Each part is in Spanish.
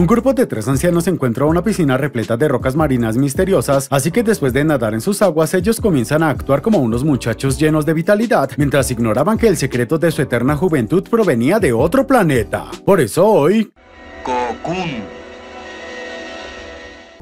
Un grupo de tres ancianos encuentra una piscina repleta de rocas marinas misteriosas, así que después de nadar en sus aguas, ellos comienzan a actuar como unos muchachos llenos de vitalidad, mientras ignoraban que el secreto de su eterna juventud provenía de otro planeta. Por eso hoy... Cocoon.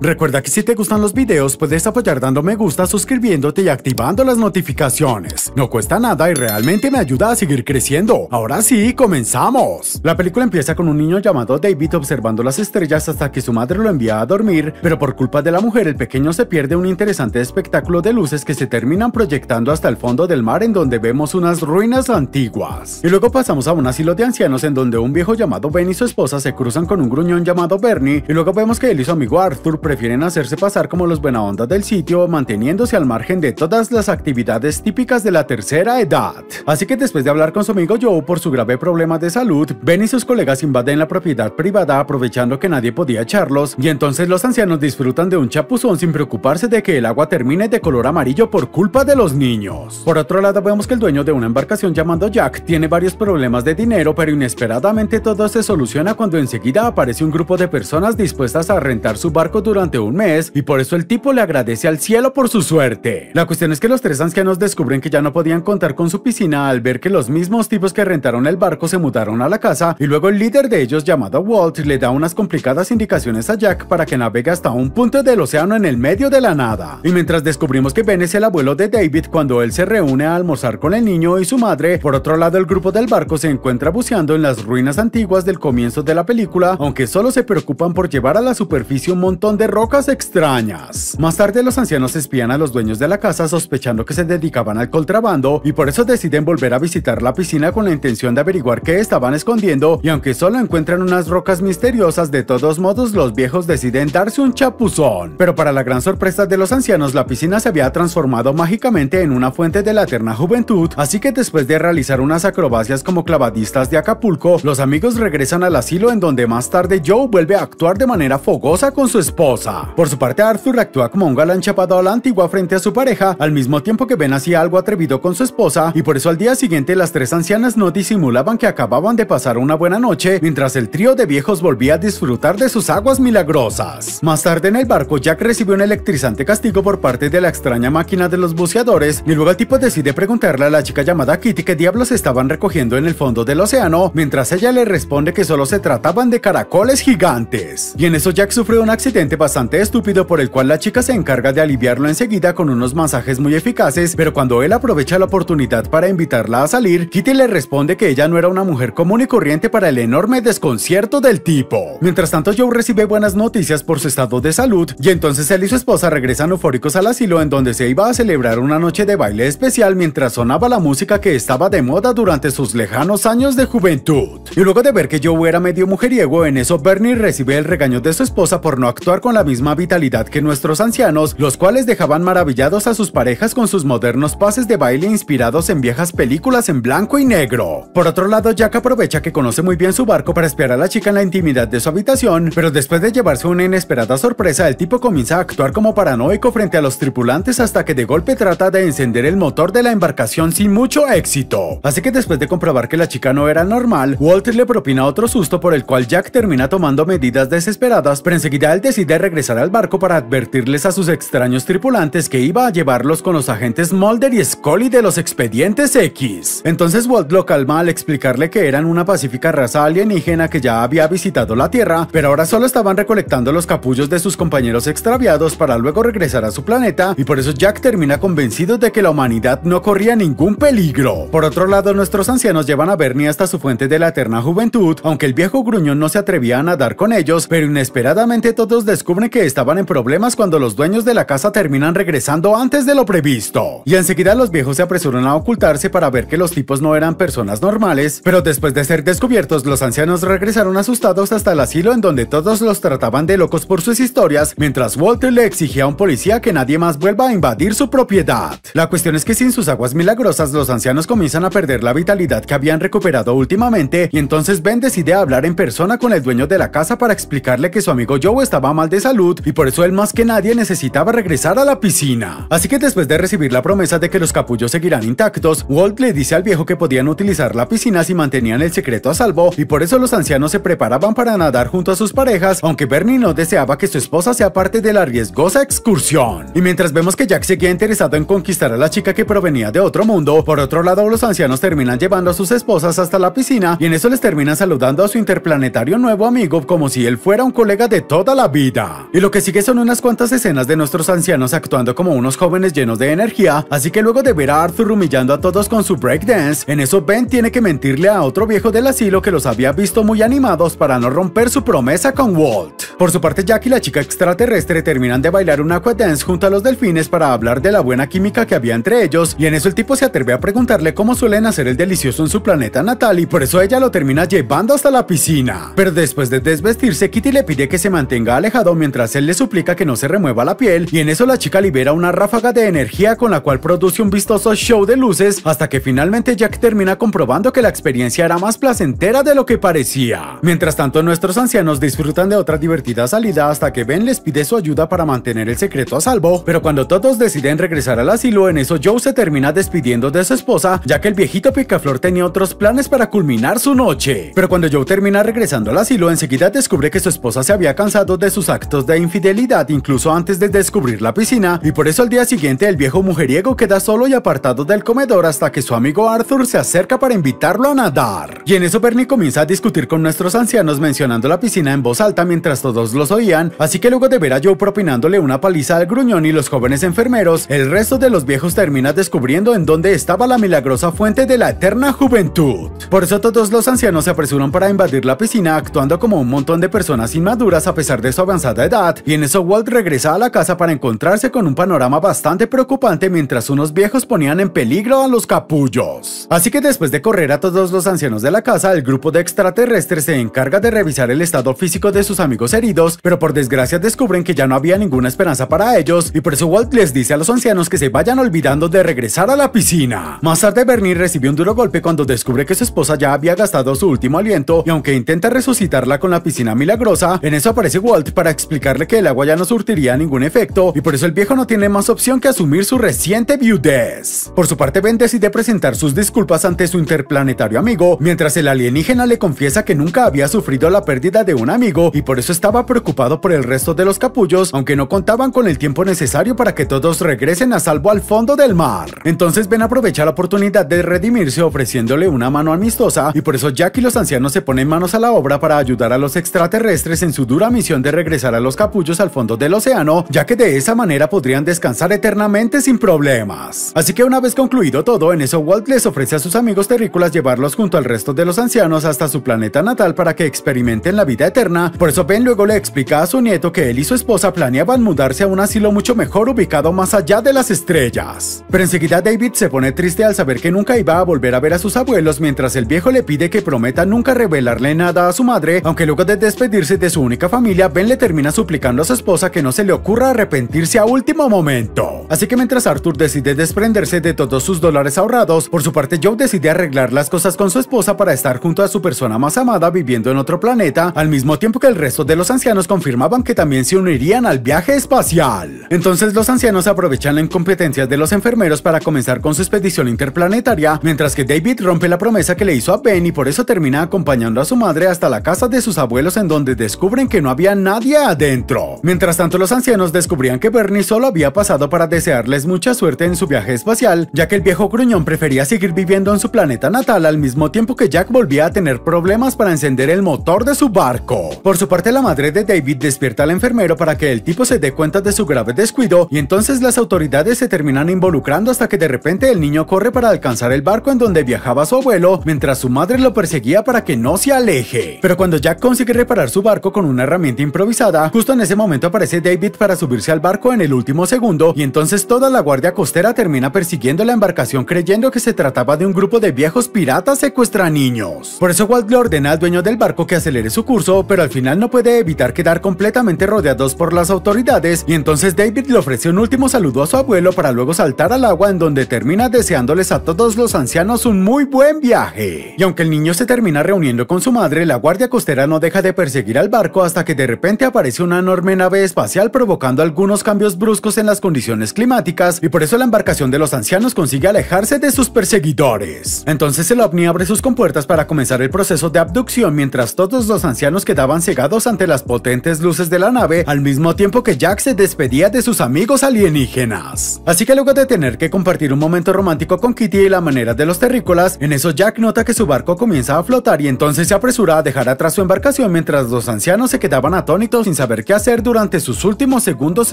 Recuerda que si te gustan los videos puedes apoyar dando me gusta, suscribiéndote y activando las notificaciones. No cuesta nada y realmente me ayuda a seguir creciendo. Ahora sí, comenzamos. La película empieza con un niño llamado David observando las estrellas hasta que su madre lo envía a dormir, pero por culpa de la mujer el pequeño se pierde un interesante espectáculo de luces que se terminan proyectando hasta el fondo del mar en donde vemos unas ruinas antiguas. Y luego pasamos a un asilo de ancianos en donde un viejo llamado Ben y su esposa se cruzan con un gruñón llamado Bernie y luego vemos que él y su amigo Arthur prefieren hacerse pasar como los buena onda del sitio, manteniéndose al margen de todas las actividades típicas de la tercera edad. Así que después de hablar con su amigo Joe por su grave problema de salud, Ben y sus colegas invaden la propiedad privada aprovechando que nadie podía echarlos, y entonces los ancianos disfrutan de un chapuzón sin preocuparse de que el agua termine de color amarillo por culpa de los niños. Por otro lado, vemos que el dueño de una embarcación llamando Jack tiene varios problemas de dinero, pero inesperadamente todo se soluciona cuando enseguida aparece un grupo de personas dispuestas a rentar su barco durante durante un mes y por eso el tipo le agradece al cielo por su suerte. La cuestión es que los tres ancianos descubren que ya no podían contar con su piscina al ver que los mismos tipos que rentaron el barco se mudaron a la casa y luego el líder de ellos llamado Walt le da unas complicadas indicaciones a Jack para que navegue hasta un punto del océano en el medio de la nada. Y mientras descubrimos que Ben es el abuelo de David cuando él se reúne a almorzar con el niño y su madre, por otro lado el grupo del barco se encuentra buceando en las ruinas antiguas del comienzo de la película, aunque solo se preocupan por llevar a la superficie un montón de rocas extrañas. Más tarde los ancianos espían a los dueños de la casa sospechando que se dedicaban al contrabando y por eso deciden volver a visitar la piscina con la intención de averiguar qué estaban escondiendo y aunque solo encuentran unas rocas misteriosas, de todos modos los viejos deciden darse un chapuzón. Pero para la gran sorpresa de los ancianos, la piscina se había transformado mágicamente en una fuente de la eterna juventud, así que después de realizar unas acrobacias como clavadistas de Acapulco, los amigos regresan al asilo en donde más tarde Joe vuelve a actuar de manera fogosa con su esposa. Por su parte, Arthur actúa como un galán chapado a la antigua frente a su pareja, al mismo tiempo que Ben hacía algo atrevido con su esposa, y por eso al día siguiente las tres ancianas no disimulaban que acababan de pasar una buena noche, mientras el trío de viejos volvía a disfrutar de sus aguas milagrosas. Más tarde en el barco, Jack recibió un electrizante castigo por parte de la extraña máquina de los buceadores, y luego el tipo decide preguntarle a la chica llamada Kitty qué diablos estaban recogiendo en el fondo del océano, mientras ella le responde que solo se trataban de caracoles gigantes. Y en eso Jack sufrió un accidente bastante estúpido por el cual la chica se encarga de aliviarlo enseguida con unos masajes muy eficaces, pero cuando él aprovecha la oportunidad para invitarla a salir, Kitty le responde que ella no era una mujer común y corriente para el enorme desconcierto del tipo. Mientras tanto, Joe recibe buenas noticias por su estado de salud y entonces él y su esposa regresan eufóricos al asilo en donde se iba a celebrar una noche de baile especial mientras sonaba la música que estaba de moda durante sus lejanos años de juventud. Y luego de ver que Joe era medio mujeriego, en eso Bernie recibe el regaño de su esposa por no actuar con la la misma vitalidad que nuestros ancianos, los cuales dejaban maravillados a sus parejas con sus modernos pases de baile inspirados en viejas películas en blanco y negro. Por otro lado, Jack aprovecha que conoce muy bien su barco para esperar a la chica en la intimidad de su habitación, pero después de llevarse una inesperada sorpresa, el tipo comienza a actuar como paranoico frente a los tripulantes hasta que de golpe trata de encender el motor de la embarcación sin mucho éxito. Así que después de comprobar que la chica no era normal, Walter le propina otro susto por el cual Jack termina tomando medidas desesperadas, pero enseguida él decide regresar al barco para advertirles a sus extraños tripulantes que iba a llevarlos con los agentes Mulder y Scully de los expedientes X. Entonces Walt lo calma al explicarle que eran una pacífica raza alienígena que ya había visitado la Tierra, pero ahora solo estaban recolectando los capullos de sus compañeros extraviados para luego regresar a su planeta, y por eso Jack termina convencido de que la humanidad no corría ningún peligro. Por otro lado, nuestros ancianos llevan a Bernie hasta su fuente de la eterna juventud, aunque el viejo gruñón no se atrevía a nadar con ellos, pero inesperadamente todos descubren descubren que estaban en problemas cuando los dueños de la casa terminan regresando antes de lo previsto. Y enseguida los viejos se apresuran a ocultarse para ver que los tipos no eran personas normales, pero después de ser descubiertos, los ancianos regresaron asustados hasta el asilo en donde todos los trataban de locos por sus historias, mientras Walter le exigía a un policía que nadie más vuelva a invadir su propiedad. La cuestión es que sin sus aguas milagrosas, los ancianos comienzan a perder la vitalidad que habían recuperado últimamente, y entonces Ben decide hablar en persona con el dueño de la casa para explicarle que su amigo Joe estaba mal de salud y por eso él más que nadie necesitaba regresar a la piscina. Así que después de recibir la promesa de que los capullos seguirán intactos, Walt le dice al viejo que podían utilizar la piscina si mantenían el secreto a salvo y por eso los ancianos se preparaban para nadar junto a sus parejas, aunque Bernie no deseaba que su esposa sea parte de la riesgosa excursión. Y mientras vemos que Jack seguía interesado en conquistar a la chica que provenía de otro mundo, por otro lado los ancianos terminan llevando a sus esposas hasta la piscina y en eso les terminan saludando a su interplanetario nuevo amigo como si él fuera un colega de toda la vida. Y lo que sigue son unas cuantas escenas de nuestros ancianos actuando como unos jóvenes llenos de energía, así que luego de ver a Arthur humillando a todos con su breakdance, en eso Ben tiene que mentirle a otro viejo del asilo que los había visto muy animados para no romper su promesa con Walt. Por su parte, Jack y la chica extraterrestre terminan de bailar un dance junto a los delfines para hablar de la buena química que había entre ellos, y en eso el tipo se atreve a preguntarle cómo suelen hacer el delicioso en su planeta natal, y por eso ella lo termina llevando hasta la piscina. Pero después de desvestirse, Kitty le pide que se mantenga alejado mientras él le suplica que no se remueva la piel y en eso la chica libera una ráfaga de energía con la cual produce un vistoso show de luces hasta que finalmente Jack termina comprobando que la experiencia era más placentera de lo que parecía. Mientras tanto nuestros ancianos disfrutan de otra divertida salida hasta que Ben les pide su ayuda para mantener el secreto a salvo, pero cuando todos deciden regresar al asilo en eso Joe se termina despidiendo de su esposa ya que el viejito picaflor tenía otros planes para culminar su noche. Pero cuando Joe termina regresando al asilo enseguida descubre que su esposa se había cansado de sus actos de infidelidad incluso antes de descubrir la piscina, y por eso al día siguiente el viejo mujeriego queda solo y apartado del comedor hasta que su amigo Arthur se acerca para invitarlo a nadar. Y en eso Bernie comienza a discutir con nuestros ancianos mencionando la piscina en voz alta mientras todos los oían, así que luego de ver a Joe propinándole una paliza al gruñón y los jóvenes enfermeros, el resto de los viejos termina descubriendo en dónde estaba la milagrosa fuente de la eterna juventud. Por eso todos los ancianos se apresuran para invadir la piscina actuando como un montón de personas inmaduras a pesar de su avanzada edad, y en eso Walt regresa a la casa para encontrarse con un panorama bastante preocupante mientras unos viejos ponían en peligro a los capullos. Así que después de correr a todos los ancianos de la casa, el grupo de extraterrestres se encarga de revisar el estado físico de sus amigos heridos, pero por desgracia descubren que ya no había ninguna esperanza para ellos, y por eso Walt les dice a los ancianos que se vayan olvidando de regresar a la piscina. Más tarde Bernie recibió un duro golpe cuando descubre que su esposa ya había gastado su último aliento, y aunque intenta resucitarla con la piscina milagrosa, en eso aparece Walt para explicar explicarle que el agua ya no surtiría ningún efecto y por eso el viejo no tiene más opción que asumir su reciente viudez. Por su parte, Ben decide presentar sus disculpas ante su interplanetario amigo, mientras el alienígena le confiesa que nunca había sufrido la pérdida de un amigo y por eso estaba preocupado por el resto de los capullos, aunque no contaban con el tiempo necesario para que todos regresen a salvo al fondo del mar. Entonces Ben aprovecha la oportunidad de redimirse ofreciéndole una mano amistosa y por eso Jack y los ancianos se ponen manos a la obra para ayudar a los extraterrestres en su dura misión de regresar a los capullos al fondo del océano, ya que de esa manera podrían descansar eternamente sin problemas. Así que una vez concluido todo, en eso Walt les ofrece a sus amigos terrícolas llevarlos junto al resto de los ancianos hasta su planeta natal para que experimenten la vida eterna, por eso Ben luego le explica a su nieto que él y su esposa planeaban mudarse a un asilo mucho mejor ubicado más allá de las estrellas. Pero enseguida David se pone triste al saber que nunca iba a volver a ver a sus abuelos mientras el viejo le pide que prometa nunca revelarle nada a su madre, aunque luego de despedirse de su única familia, Ben le termina suplicando a su esposa que no se le ocurra arrepentirse a último momento. Así que mientras Arthur decide desprenderse de todos sus dólares ahorrados, por su parte Joe decide arreglar las cosas con su esposa para estar junto a su persona más amada viviendo en otro planeta, al mismo tiempo que el resto de los ancianos confirmaban que también se unirían al viaje espacial. Entonces los ancianos aprovechan la incompetencia de los enfermeros para comenzar con su expedición interplanetaria, mientras que David rompe la promesa que le hizo a Ben y por eso termina acompañando a su madre hasta la casa de sus abuelos en donde descubren que no había nadie adentro. Mientras tanto, los ancianos descubrían que Bernie solo había pasado para desearles mucha suerte en su viaje espacial, ya que el viejo gruñón prefería seguir viviendo en su planeta natal al mismo tiempo que Jack volvía a tener problemas para encender el motor de su barco. Por su parte, la madre de David despierta al enfermero para que el tipo se dé cuenta de su grave descuido y entonces las autoridades se terminan involucrando hasta que de repente el niño corre para alcanzar el barco en donde viajaba su abuelo, mientras su madre lo perseguía para que no se aleje. Pero cuando Jack consigue reparar su barco con una herramienta improvisada, Justo en ese momento aparece David para subirse al barco en el último segundo y entonces toda la guardia costera termina persiguiendo la embarcación creyendo que se trataba de un grupo de viejos piratas secuestra niños. Por eso Walt le ordena al dueño del barco que acelere su curso, pero al final no puede evitar quedar completamente rodeados por las autoridades y entonces David le ofrece un último saludo a su abuelo para luego saltar al agua en donde termina deseándoles a todos los ancianos un muy buen viaje. Y aunque el niño se termina reuniendo con su madre, la guardia costera no deja de perseguir al barco hasta que de repente aparece es una enorme nave espacial provocando algunos cambios bruscos en las condiciones climáticas y por eso la embarcación de los ancianos consigue alejarse de sus perseguidores. Entonces el ovni abre sus compuertas para comenzar el proceso de abducción mientras todos los ancianos quedaban cegados ante las potentes luces de la nave al mismo tiempo que Jack se despedía de sus amigos alienígenas. Así que luego de tener que compartir un momento romántico con Kitty y la manera de los terrícolas, en eso Jack nota que su barco comienza a flotar y entonces se apresura a dejar atrás su embarcación mientras los ancianos se quedaban atónitos sin saber qué hacer durante sus últimos segundos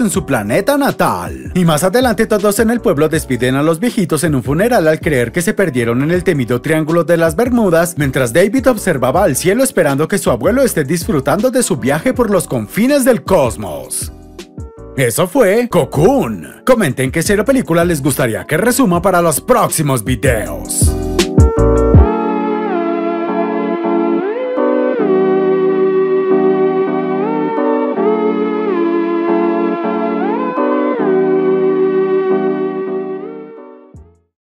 en su planeta natal. Y más adelante todos en el pueblo despiden a los viejitos en un funeral al creer que se perdieron en el temido Triángulo de las Bermudas, mientras David observaba al cielo esperando que su abuelo esté disfrutando de su viaje por los confines del cosmos. Eso fue Cocoon. Comenten qué serie película les gustaría que resuma para los próximos videos.